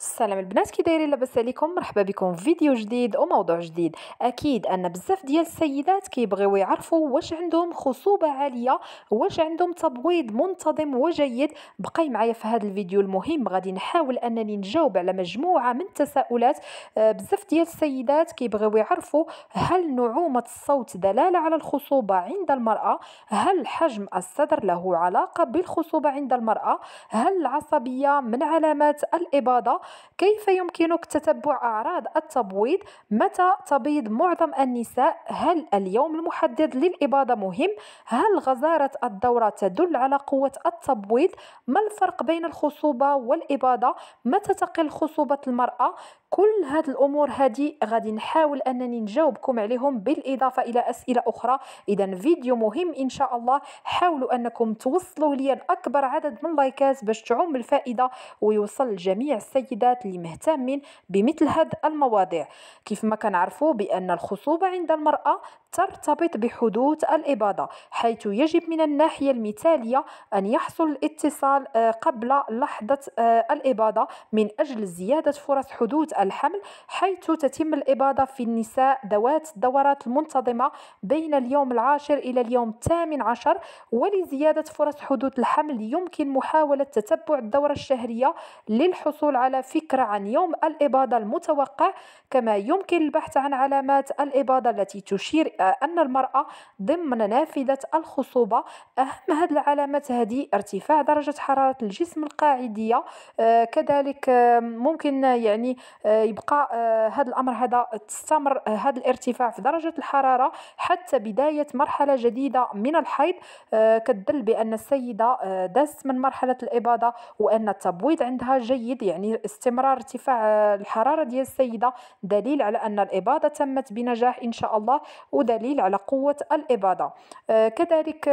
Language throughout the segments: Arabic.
السلام البنات كي دايرين لاباس عليكم مرحبا بكم في فيديو جديد وموضوع جديد اكيد ان بزاف ديال السيدات كيبغيو يعرفوا واش عندهم خصوبه عاليه واش عندهم تبويض منتظم وجيد بقاي معايا في هذا الفيديو المهم غادي نحاول انني نجاوب على مجموعه من التساؤلات آه، بزاف ديال السيدات كيبغيو يعرفوا هل نعومه الصوت دلاله على الخصوبه عند المراه هل حجم الصدر له علاقه بالخصوبه عند المراه هل العصبيه من علامات الاباضه كيف يمكنك تتبع أعراض التبويض متى تبيض معظم النساء هل اليوم المحدد للإباضة مهم هل غزارة الدورة تدل على قوة التبويض ما الفرق بين الخصوبة والإباضة متى تقل خصوبة المرأة كل هاد الامور هادي غادي نحاول انني نجاوبكم عليهم بالاضافه الى اسئله اخرى اذا فيديو مهم ان شاء الله حاولوا انكم توصلوا ليا اكبر عدد من اللايكات باش تعم الفائده ويوصل لجميع السيدات اللي مهتمين بمثل هاد المواضيع كيف ما كنعرفوا بان الخصوبه عند المراه ترتبط بحدوث الاباضه حيث يجب من الناحيه المثاليه ان يحصل الاتصال آه، قبل لحظه آه، الاباضه من اجل زياده فرص حدوث الحمل حيث تتم الإباضة في النساء ذوات الدورات المنتظمة بين اليوم العاشر إلى اليوم الثامن عشر ولزيادة فرص حدوث الحمل يمكن محاولة تتبع الدورة الشهرية للحصول على فكرة عن يوم الإباضة المتوقع كما يمكن البحث عن علامات الإباضة التي تشير أن المرأة ضمن نافذة الخصوبة أهم هذه العلامات هذه ارتفاع درجة حرارة الجسم القاعدية آه، كذلك ممكن يعني آه، آه، يبقى آه، هذا الامر هذا تستمر آه، هذا الارتفاع في درجه الحراره حتى بدايه مرحله جديده من الحيض كتدل بان السيده دازت من مرحله الاباضه وان التبويض عندها جيد يعني استمرار ارتفاع الحراره ديال السيده دليل على ان الاباضه تمت بنجاح ان شاء الله ودليل على قوه الاباضه كذلك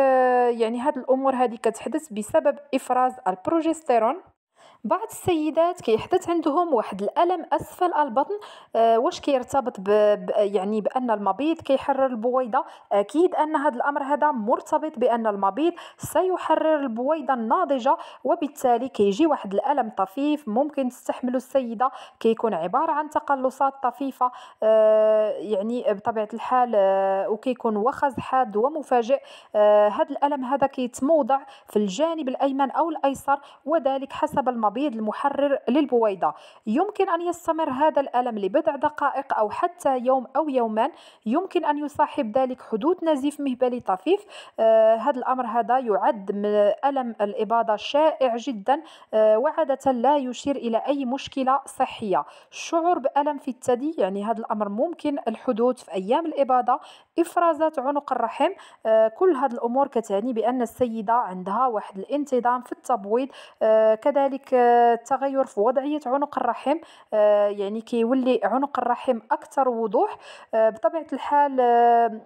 يعني هذه الامور هذه كتحدث بسبب افراز البروجستيرون بعض السيدات كيحدث عندهم واحد الالم اسفل البطن آه واش كيرتبط ب... ب... يعني بان المبيض كيحرر البويضه اكيد ان هذا الامر هذا مرتبط بان المبيض سيحرر البويضه الناضجه وبالتالي كيجي واحد الالم طفيف ممكن تستحمله السيده كيكون عباره عن تقلصات طفيفه آه يعني بطبيعه الحال آه وكيكون وخز حاد ومفاجئ هذا آه، الالم هذا كيتموضع في الجانب الايمن او الايسر وذلك حسب المبيض المحرر للبويضة يمكن أن يستمر هذا الألم لبضع دقائق أو حتى يوم أو يومان يمكن أن يصاحب ذلك حدوث نزيف مهبلي طفيف آه هذا الأمر هذا يعد ألم الإباضة شائع جدا آه وعادة لا يشير إلى أي مشكلة صحية الشعور بألم في الثدي يعني هذا الأمر ممكن الحدوث في أيام الإباضة إفرازات عنق الرحم آه كل هذه الأمور كتعني بأن السيدة عندها واحد الانتظام في التبويض آه، كذلك هذاك التغير آه، في وضعيه عنق الرحم آه، يعني كيولي عنق الرحم اكثر وضوح آه، بطبيعه الحال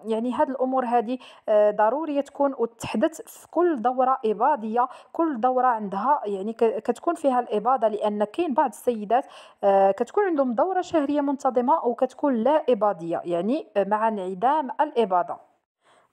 يعني هذه الامور هذه ضروريه تكون وتحدث في كل دوره اباضيه كل دوره عندها يعني كتكون فيها الاباضه لان كاين بعض السيدات كتكون عندهم دوره شهريه منتظمه وكتكون لا اباضيه يعني مع انعدام الاباضه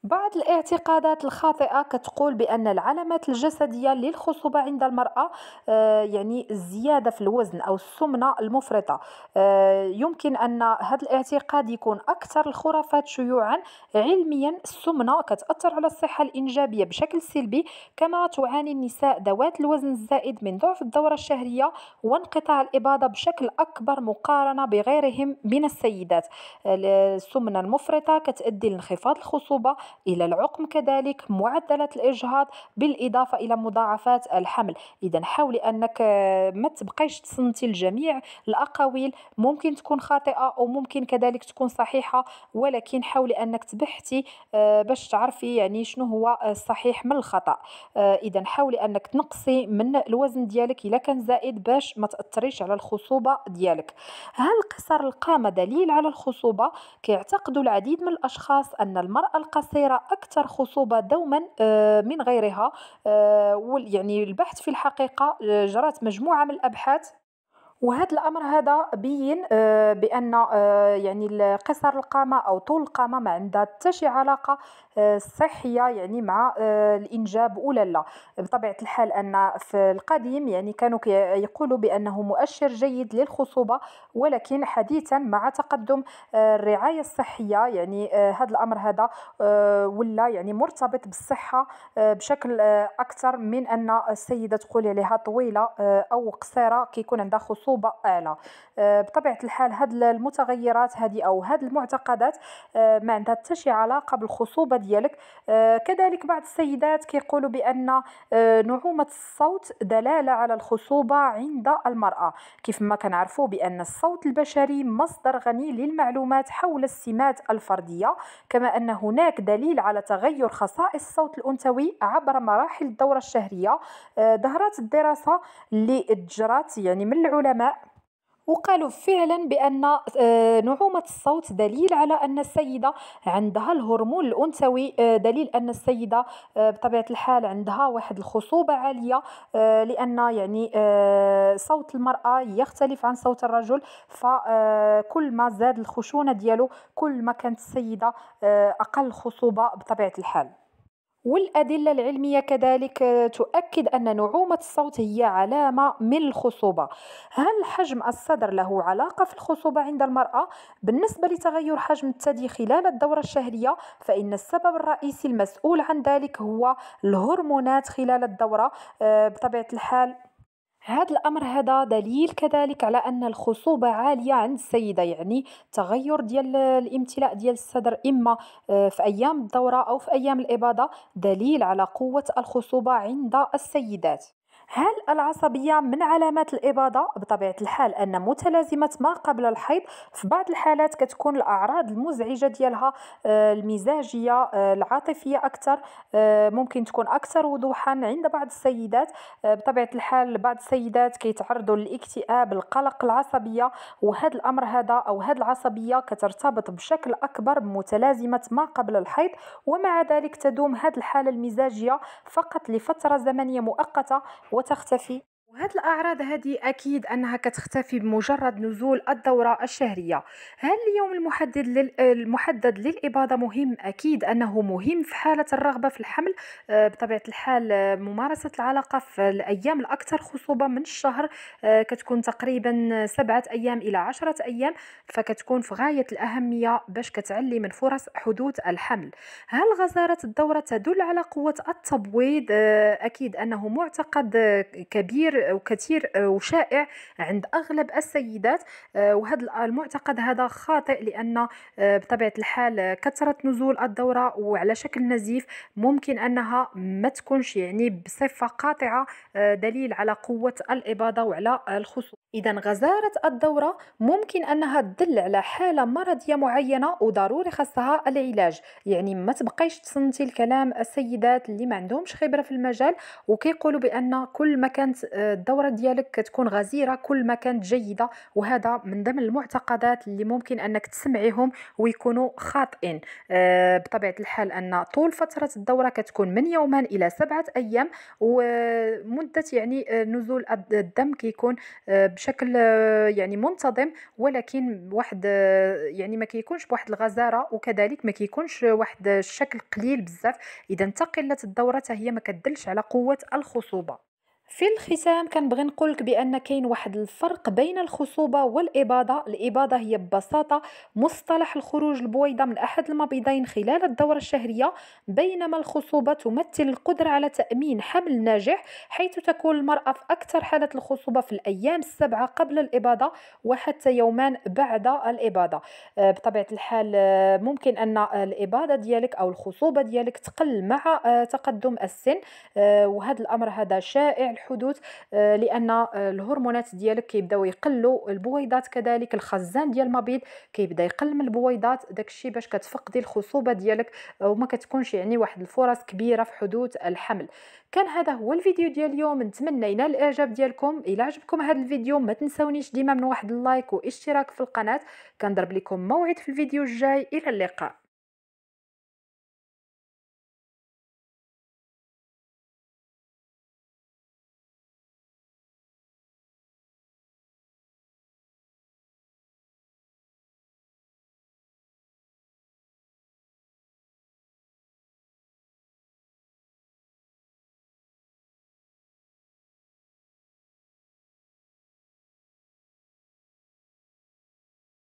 بعض الاعتقادات الخاطئة كتقول بأن العلامات الجسدية للخصوبة عند المرأة آه، يعني الزيادة في الوزن أو السمنة المفرطة آه، يمكن أن هذا الاعتقاد يكون أكثر الخرافات شيوعا علميا السمنة كتأثر على الصحة الإنجابية بشكل سلبي كما تعاني النساء ذوات الوزن الزائد من ضعف الدورة الشهرية وانقطاع الإباضة بشكل أكبر مقارنة بغيرهم من السيدات آه، السمنة المفرطة كتؤدي لانخفاض الخصوبة إلى العقم كذلك معدلات الإجهاض بالإضافة إلى مضاعفات الحمل إذا حاولي أنك آه، ما تبقيش تصنتي الجميع الأقاويل ممكن تكون خاطئة أو ممكن كذلك تكون صحيحة ولكن حاولي أنك تبحثي آه، باش تعرفي يعني شنو هو الصحيح من الخطأ آه، إذا حاولي أنك تنقصي من الوزن ديالك إلا كان زائد باش ما تأثريش على الخصوبة ديالك هل قصر القامة دليل على الخصوبة؟ كيعتقد العديد من الأشخاص أن المرأة القصيرة مثيرة أكثر خصوبة دوما آه، من غيرها آه، يعني البحث في الحقيقة آه، جرت مجموعة من الأبحاث وهذا الامر هذا بين آه، بان آه، يعني قصر القامه او طول القامه ما عندها حتى شي علاقه آه، صحيه يعني مع الانجاب ولا لا بطبيعه الحال ان في القديم يعني كانوا يقولوا بانه مؤشر جيد للخصوبه ولكن حديثا مع تقدم الرعايه الصحيه يعني هذا الامر هذا ولا يعني مرتبط بالصحه بشكل اكثر من ان السيده تقول عليها طويله او قصيره كيكون عندها خصوبه رطوبه اعلى آه، بطبيعه الحال هاد المتغيرات هذه او هاد المعتقدات آه، ما عندها حتى شي علاقه بالخصوبه ديالك آه، كذلك بعض السيدات كيقولوا بان نعومه الصوت دلاله على الخصوبه عند المراه كيف ما كنعرفوا بان الصوت البشري مصدر غني للمعلومات حول السمات الفرديه كما ان هناك دليل على تغير خصائص الصوت الانثوي عبر مراحل الدوره الشهريه ظهرت الدراسه اللي تجرات يعني من العلماء العلماء وقالوا فعلا بان آه، نعومه الصوت دليل على ان السيده عندها الهرمون الانثوي آه، دليل ان السيده آه، بطبيعه الحال عندها واحد الخصوبه عاليه لان يعني صوت المراه يختلف عن صوت الرجل فكل ما زاد الخشونه ديالو كل ما كانت السيده اقل خصوبه بطبيعه الحال والأدلة العلمية كذلك تؤكد أن نعومة الصوت هي علامة من الخصوبة هل حجم الصدر له علاقة في الخصوبة عند المرأة؟ بالنسبة لتغير حجم الثدي خلال الدورة الشهرية فإن السبب الرئيسي المسؤول عن ذلك هو الهرمونات خلال الدورة آه، بطبيعة الحال هذا الأمر هذا دليل كذلك على أن الخصوبة عالية عند السيدة يعني تغير ديال الامتلاء ديال الصدر إما آه، في أيام الدورة أو في أيام الإباضة دليل على قوة الخصوبة عند السيدات هل العصبية من علامات الإباضة؟ بطبيعة الحال أن متلازمة ما قبل الحيض في بعض الحالات كتكون الأعراض المزعجة ديالها آه، المزاجية آه، العاطفية أكثر آه، ممكن تكون أكثر وضوحا عند بعض السيدات بطبيعة الحال بعض السيدات كيتعرضوا للاكتئاب القلق العصبية وهذا الأمر هذا أو هذه العصبية كترتبط بشكل أكبر بمتلازمة ما قبل الحيض ومع ذلك تدوم هذه الحالة المزاجية فقط لفترة زمنية مؤقتة وتختفي وهاد الأعراض هذه أكيد أنها كتختفي بمجرد نزول الدورة الشهرية هل اليوم المحدد, لل... المحدد للإباضة مهم؟ أكيد أنه مهم في حالة الرغبة في الحمل آه، بطبيعة الحال آه، ممارسة العلاقة في الأيام الأكثر خصوبة من الشهر آه، كتكون تقريبا سبعة أيام إلى عشرة أيام فكتكون في غاية الأهمية باش كتعلي من فرص حدوث الحمل هل غزارة الدورة تدل على قوة التبويض؟ أكيد أنه معتقد كبير وكثير آه، وشائع عند اغلب السيدات آه، وهذا المعتقد هذا خاطئ لان آه، بطبيعه الحال كثره نزول الدوره وعلى شكل نزيف ممكن انها ما تكونش يعني بصفه قاطعه دليل على قوه الاباضه وعلى الخصوبه إذا غزارة الدورة ممكن أنها تدل على حالة مرضية معينة وضروري خاصها العلاج يعني ما تبقيش تصنتي الكلام السيدات اللي ما عندهمش خبرة في المجال وكيقولوا بأن كل ما كانت آه، الدورة ديالك كتكون غزيرة كل ما كانت جيدة وهذا من ضمن المعتقدات اللي ممكن أنك تسمعيهم ويكونوا خاطئين آه، بطبيعة الحال أن طول فترة الدورة كتكون من يومان إلى سبعة أيام ومدة يعني آه، نزول الدم كيكون بشكل بشكل يعني منتظم ولكن واحد يعني ما كيكونش بواحد الغزاره وكذلك ما كيكونش واحد الشكل قليل بزاف اذا تقلت الدوره هي ما كدلش على قوه الخصوبه في الختام كنبغي نقولك بان كاين واحد الفرق بين الخصوبه والاباضه الاباضه هي ببساطه مصطلح الخروج البويضه من احد المبيضين خلال الدوره الشهريه بينما الخصوبه تمثل القدره على تامين حمل ناجح حيث تكون المراه في اكثر حاله الخصوبه في الايام السبعه قبل الاباضه وحتى يومان بعد الاباضه آه، بطبيعه الحال آه، ممكن ان الاباضه ديالك او الخصوبه ديالك تقل مع آه، تقدم السن وهذا الامر هذا شائع الحدوث آه، لان آه، الهرمونات ديالك كيبداو يقلوا البويضات كذلك الخزان ديال المبيض كيبدا يقل من البويضات داكشي باش كتفقدي الخصوبه ديالك وما كتكونش يعني واحد الفرص كبيره في حدوث الحمل كان هذا هو الفيديو ديال اليوم نتمنى ينال الاعجاب ديالكم الى عجبكم هذا الفيديو ما تنساونيش ديما من واحد اللايك واشتراك في القناه كنضرب لكم موعد في الفيديو الجاي الى اللقاء